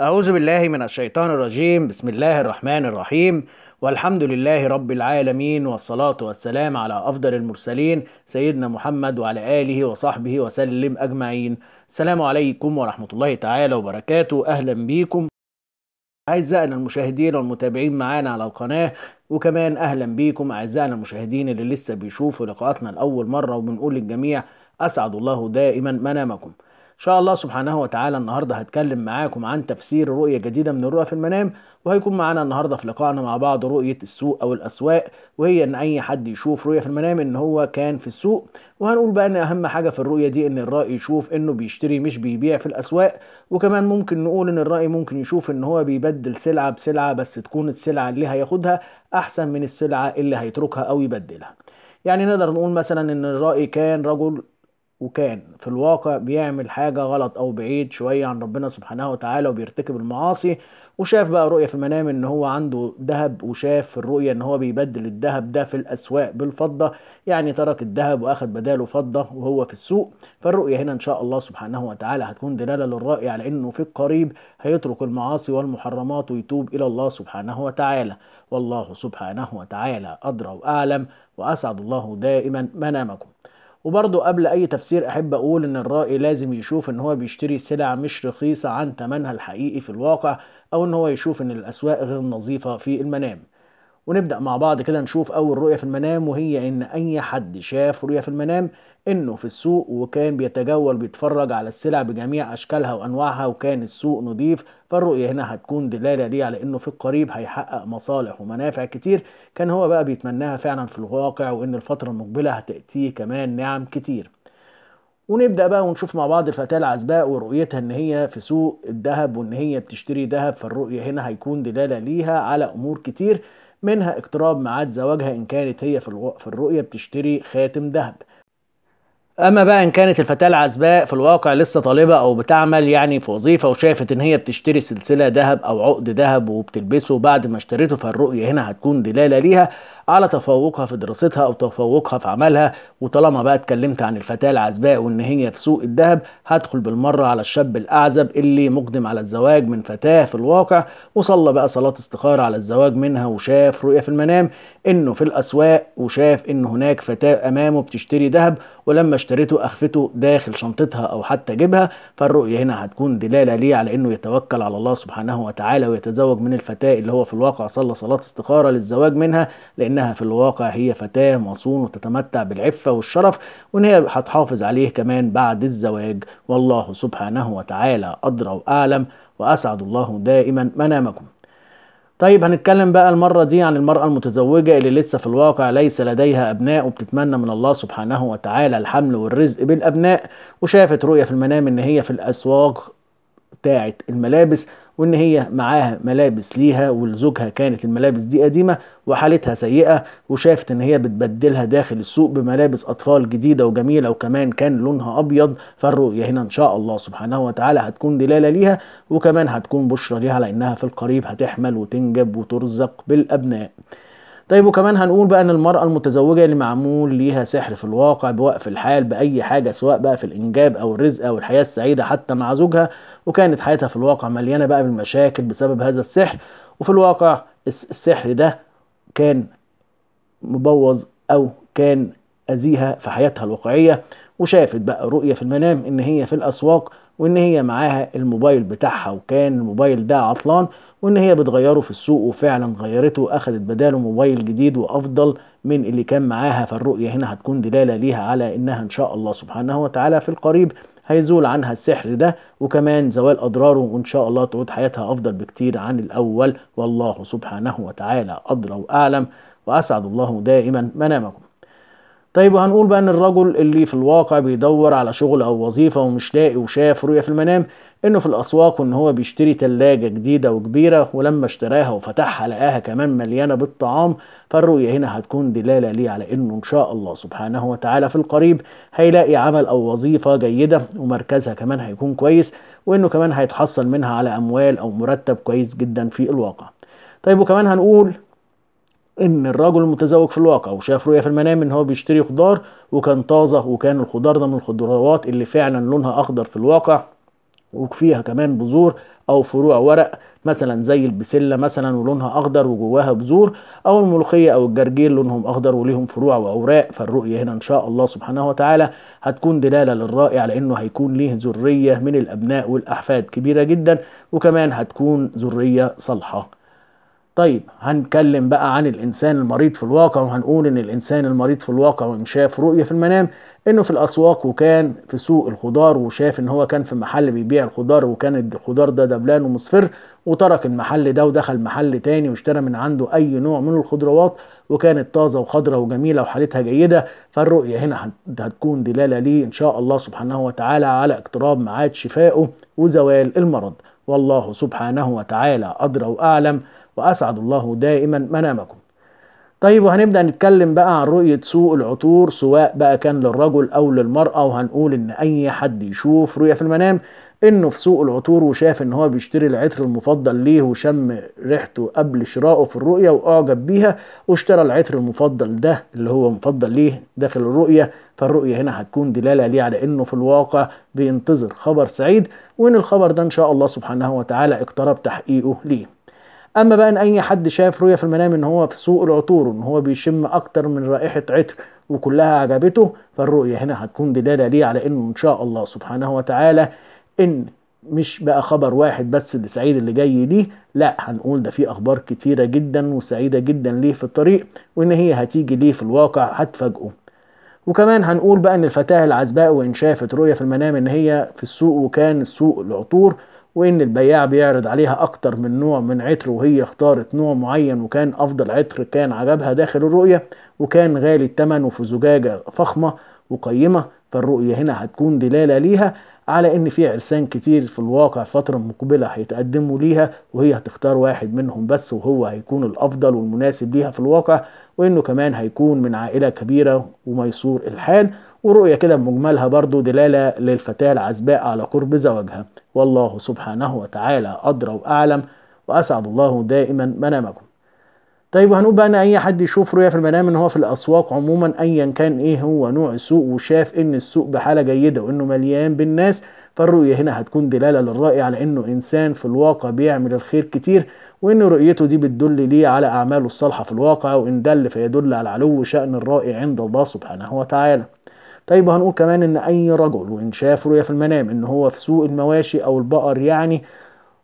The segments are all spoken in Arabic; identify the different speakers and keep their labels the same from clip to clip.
Speaker 1: أعوذ بالله من الشيطان الرجيم بسم الله الرحمن الرحيم والحمد لله رب العالمين والصلاة والسلام على أفضل المرسلين سيدنا محمد وعلى آله وصحبه وسلم أجمعين السلام عليكم ورحمة الله تعالى وبركاته أهلا بيكم أعزائنا المشاهدين والمتابعين معانا على القناة وكمان أهلا بيكم أعزائنا المشاهدين اللي لسه بيشوفوا لقاءاتنا لأول مرة وبنقول للجميع أسعد الله دائما منامكم ان شاء الله سبحانه وتعالى النهارده هتكلم معاكم عن تفسير رؤيه جديده من الرؤى في المنام وهيكون معانا النهارده في لقائنا مع بعض رؤيه السوق او الاسواق وهي ان اي حد يشوف رؤيه في المنام ان هو كان في السوق وهنقول بقى ان اهم حاجه في الرؤيه دي ان الراي يشوف انه بيشتري مش بيبيع في الاسواق وكمان ممكن نقول ان الراي ممكن يشوف ان هو بيبدل سلعه بسلعه بس تكون السلعه اللي هياخدها احسن من السلعه اللي هيتركها او يبدلها يعني نقدر نقول مثلا ان الراي كان رجل وكان في الواقع بيعمل حاجة غلط أو بعيد شوية عن ربنا سبحانه وتعالى وبيرتكب المعاصي وشاف بقى رؤية في المنام إن هو عنده ذهب وشاف في الرؤية إن هو بيبدل الذهب ده في الأسواق بالفضة يعني ترك الذهب وأخد بداله فضة وهو في السوق فالرؤية هنا إن شاء الله سبحانه وتعالى هتكون دلالة للرأي على إنه في القريب هيترك المعاصي والمحرمات ويتوب إلى الله سبحانه وتعالى والله سبحانه وتعالى أدرى وأعلم وأسعد الله دائما منامكم وبرضه قبل اي تفسير احب اقول ان الرائي لازم يشوف ان هو بيشتري سلع مش رخيصة عن تمنها الحقيقي في الواقع او ان هو يشوف ان الاسواق غير نظيفة في المنام ونبدأ مع بعض كده نشوف أول رؤية في المنام وهي إن أي حد شاف رؤية في المنام إنه في السوق وكان بيتجول بيتفرج على السلع بجميع أشكالها وأنواعها وكان السوق نضيف فالرؤية هنا هتكون دلالة ليه على إنه في القريب هيحقق مصالح ومنافع كتير كان هو بقى بيتمناها فعلا في الواقع وإن الفترة المقبلة هتأتيه كمان نعم كتير ونبدا بقى ونشوف مع بعض الفتاه العزباء ورؤيتها ان هي في سوق الذهب وان هي بتشتري ذهب فالرؤيه هنا هيكون دلاله ليها على امور كتير منها اقتراب ميعاد زواجها إن كانت هي في, في الرؤية بتشتري خاتم ذهب اما بقى ان كانت الفتاه العزباء في الواقع لسه طالبه او بتعمل يعني في وظيفه وشافت ان هي بتشتري سلسله ذهب او عقد ذهب وبتلبسه بعد ما اشتريته فالرؤيه هنا هتكون دلاله ليها على تفوقها في دراستها او تفوقها في عملها وطالما بقى اتكلمت عن الفتاه العزباء وان هي في سوق الذهب هدخل بالمره على الشاب الاعزب اللي مقدم على الزواج من فتاه في الواقع وصلى بقى صلاه استخاره على الزواج منها وشاف رؤيه في المنام انه في الاسواق وشاف ان هناك فتاه امامه بتشتري ذهب ولما اشتريته اخفته داخل شنطتها او حتى جيبها فالرؤيه هنا هتكون دلاله ليه على انه يتوكل على الله سبحانه وتعالى ويتزوج من الفتاه اللي هو في الواقع صلى صلاه استخاره للزواج منها لان لكنها في الواقع هي فتاة مصون وتتمتع بالعفة والشرف وإن هي هتحافظ عليه كمان بعد الزواج والله سبحانه وتعالى أدرى وأعلم وأسعد الله دائما منامكم طيب هنتكلم بقى المرة دي عن المرأة المتزوجة اللي لسه في الواقع ليس لديها أبناء وبتتمنى من الله سبحانه وتعالى الحمل والرزق بالأبناء وشافت رؤية في المنام إن هي في الأسواق بتاعة الملابس وان هي معاها ملابس ليها ولزوجها كانت الملابس دي قديمه وحالتها سيئه وشافت ان هي بتبدلها داخل السوق بملابس اطفال جديده وجميله وكمان كان لونها ابيض فالرؤيه هنا ان شاء الله سبحانه وتعالى هتكون دلاله ليها وكمان هتكون بشرى ليها لانها في القريب هتحمل وتنجب وترزق بالابناء طيب وكمان هنقول بقى ان المرأة المتزوجة اللي معمول ليها سحر في الواقع بوقف الحال بأي حاجة سواء بقى في الإنجاب أو الرزق أو الحياة السعيدة حتى مع زوجها وكانت حياتها في الواقع مليانة بقى بالمشاكل بسبب هذا السحر وفي الواقع السحر ده كان مبوظ أو كان أذيها في حياتها الواقعية وشافت بقى رؤية في المنام إن هي في الأسواق وان هي معاها الموبايل بتاعها وكان الموبايل ده عطلان وان هي بتغيره في السوق وفعلا غيرته واخدت بداله موبايل جديد وافضل من اللي كان معاها فالرؤية هنا هتكون دلالة ليها على انها ان شاء الله سبحانه وتعالى في القريب هيزول عنها السحر ده وكمان زوال اضراره وان شاء الله تعود حياتها افضل بكتير عن الاول والله سبحانه وتعالى ادرى واعلم واسعد الله دائما منامكم طيب وهنقول بقى ان الرجل اللي في الواقع بيدور على شغل او وظيفه ومش لاقي وشاف رؤيه في المنام انه في الاسواق وان هو بيشتري تلاجة جديدة وكبيرة ولما اشتراها وفتحها لقاها كمان مليانة بالطعام فالرؤية هنا هتكون دلالة ليه على انه ان شاء الله سبحانه وتعالى في القريب هيلاقي عمل او وظيفة جيدة ومركزها كمان هيكون كويس وانه كمان هيتحصل منها على اموال او مرتب كويس جدا في الواقع طيب وكمان هنقول ان الرجل المتزوج في الواقع وشاف رؤيا في المنام ان هو بيشتري خضار وكان طازه وكان الخضار ده من الخضروات اللي فعلا لونها اخضر في الواقع وفيها كمان بذور او فروع ورق مثلا زي البسله مثلا ولونها اخضر وجواها بذور او الملوخيه او الجرجير لونهم اخضر وليهم فروع واوراق فالرؤيه هنا ان شاء الله سبحانه وتعالى هتكون دلاله للرائي على انه هيكون ليه ذريه من الابناء والاحفاد كبيره جدا وكمان هتكون ذريه صالحه طيب هنتكلم بقى عن الانسان المريض في الواقع وهنقول ان الانسان المريض في الواقع وان شاف رؤيه في المنام انه في الاسواق وكان في سوق الخضار وشاف ان هو كان في محل بيبيع الخضار وكان الخضار ده دبلان ومصفر وترك المحل ده ودخل محل تاني واشترى من عنده اي نوع من الخضروات وكانت طازه وخضره وجميله وحالتها جيده فالرؤيه هنا هتكون دلاله ليه ان شاء الله سبحانه وتعالى على اقتراب معاد شفائه وزوال المرض والله سبحانه وتعالى ادرى واعلم وأسعد الله دائما منامكم طيب وهنبدأ نتكلم بقى عن رؤية سوق العطور سواء بقى كان للرجل أو للمرأة وهنقول إن أي حد يشوف رؤية في المنام إنه في سوق العطور وشاف إن هو بيشتري العطر المفضل ليه وشم ريحته قبل شرائه في الرؤية وأعجب بيها واشترى العطر المفضل ده اللي هو مفضل ليه داخل الرؤية فالرؤية هنا هتكون دلالة ليه على إنه في الواقع بينتظر خبر سعيد وإن الخبر ده إن شاء الله سبحانه وتعالى اقترب تحقيقه ليه اما بقى ان اي حد شاف رؤيا في المنام ان هو في سوق العطور ان هو بيشم اكتر من رائحه عطر وكلها عجبته فالرؤيا هنا هتكون دلاله ليه على انه ان شاء الله سبحانه وتعالى ان مش بقى خبر واحد بس لسعيد اللي جاي ليه لا هنقول ده في اخبار كتيره جدا وسعيده جدا ليه في الطريق وان هي هتيجي ليه في الواقع هتفاجئه وكمان هنقول بقى ان الفتاه العزباء وان شافت رؤيا في المنام ان هي في السوق وكان السوق العطور وان البياع بيعرض عليها اكتر من نوع من عطر وهي اختارت نوع معين وكان افضل عطر كان عجبها داخل الرؤية وكان غالي التمن وفي زجاجة فخمة وقيمة فالرؤية هنا هتكون دلالة ليها على ان في عرسان كتير في الواقع فترة مقبلة هيتقدموا ليها وهي هتختار واحد منهم بس وهو هيكون الافضل والمناسب ليها في الواقع وانه كمان هيكون من عائلة كبيرة وميسور الحال ورؤية كده بمجملها برضو دلالة للفتاة العزباء على قرب زواجها والله سبحانه وتعالى أدرى وأعلم وأسعد الله دائما منامكم طيب هنقول بقى ان اي حد يشوف رؤيا في المنام ان هو في الاسواق عموما ايا كان ايه هو نوع السوق وشاف ان السوق بحاله جيده وانه مليان بالناس فالرؤية هنا هتكون دلالة للرأي على انه انسان في الواقع بيعمل الخير كتير وان رؤيته دي بتدل ليه على اعماله الصالحة في الواقع وان دل فيدل على علو شأن الراي عند الله سبحانه وتعالى طيب هنقول كمان ان اي رجل وان شاف رؤية في المنام ان هو في سوق المواشي او البقر يعني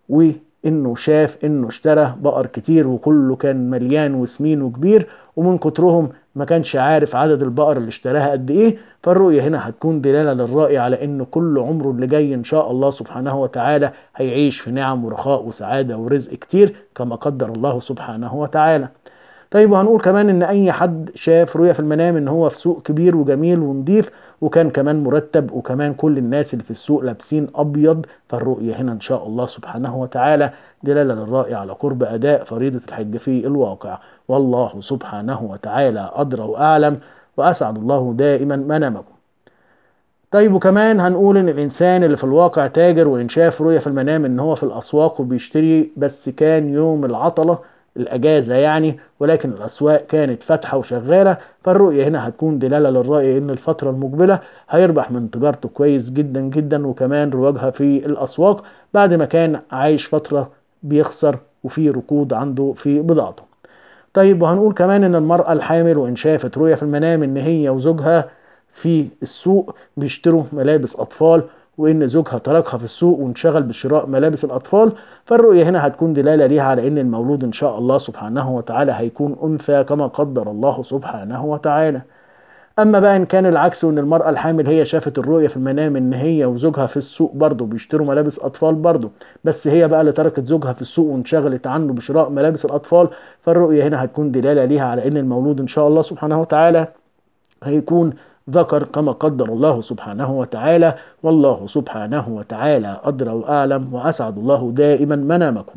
Speaker 1: و انه شاف انه اشترى بقر كتير وكله كان مليان وسمين وكبير ومن كترهم ما كانش عارف عدد البقر اللي اشتراها قد ايه فالرؤية هنا هتكون دلالة للرأي على ان كل عمره اللي جاي ان شاء الله سبحانه وتعالى هيعيش في نعم ورخاء وسعادة ورزق كتير كما قدر الله سبحانه وتعالى طيب وهنقول كمان ان اي حد شاف رؤية في المنام ان هو في سوق كبير وجميل ونضيف وكان كمان مرتب وكمان كل الناس اللي في السوق لابسين ابيض فالرؤيه هنا ان شاء الله سبحانه وتعالى دلاله للراي على قرب اداء فريضه الحج في الواقع والله سبحانه وتعالى ادرى واعلم واسعد الله دائما منامكم طيب وكمان هنقول ان الانسان اللي في الواقع تاجر وان شاف رؤيه في المنام ان هو في الاسواق وبيشتري بس كان يوم العطله الأجازة يعني ولكن الأسواق كانت فاتحة وشغالة فالرؤية هنا هتكون دلالة للرأي إن الفترة المقبلة هيربح من تجارته كويس جدا جدا وكمان رواجها في الأسواق بعد ما كان عايش فترة بيخسر وفي ركود عنده في بضاعته طيب وهنقول كمان ان المرأة الحامل وان شافت رؤية في المنام ان هي وزوجها في السوق بيشتروا ملابس اطفال وان زوجها تركها في السوق وانشغل بشراء ملابس الاطفال فالرؤيه هنا هتكون دلاله ليها على ان المولود ان شاء الله سبحانه وتعالى هيكون انثى كما قدر الله سبحانه وتعالى اما بقى ان كان العكس وان المراه الحامل هي شافت الرؤيه في المنام ان هي وزوجها في السوق برضه بيشتروا ملابس اطفال برضه بس هي بقى اللي تركت زوجها في السوق وانشغلت عنه بشراء ملابس الاطفال فالرؤيه هنا هتكون دلاله ليها على ان المولود ان شاء الله سبحانه وتعالى هيكون ذكر كما قدر الله سبحانه وتعالى والله سبحانه وتعالى أدرى وأعلم وأسعد الله دائما منامكم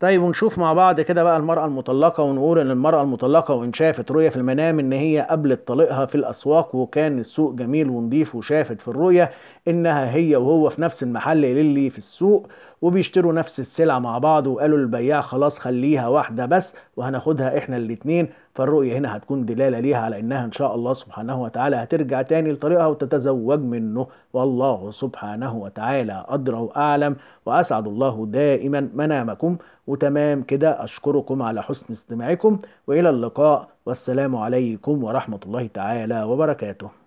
Speaker 1: طيب ونشوف مع بعض كده بقى المرأة المطلقة ونقول إن المرأة المطلقة وإن شافت رؤية في المنام إن هي قبلت طليقها في الأسواق وكان السوق جميل ونضيف وشافت في الرؤية إنها هي وهو في نفس المحل اللي في السوق وبيشتروا نفس السلعة مع بعض وقالوا للبياع خلاص خليها واحدة بس وهناخدها احنا الاتنين فالرؤية هنا هتكون دلالة ليها على انها ان شاء الله سبحانه وتعالى هترجع تاني لطريقها وتتزوج منه والله سبحانه وتعالى أدرى وأعلم وأسعد الله دائما منامكم وتمام كده أشكركم على حسن استماعكم وإلى اللقاء والسلام عليكم ورحمة الله تعالى وبركاته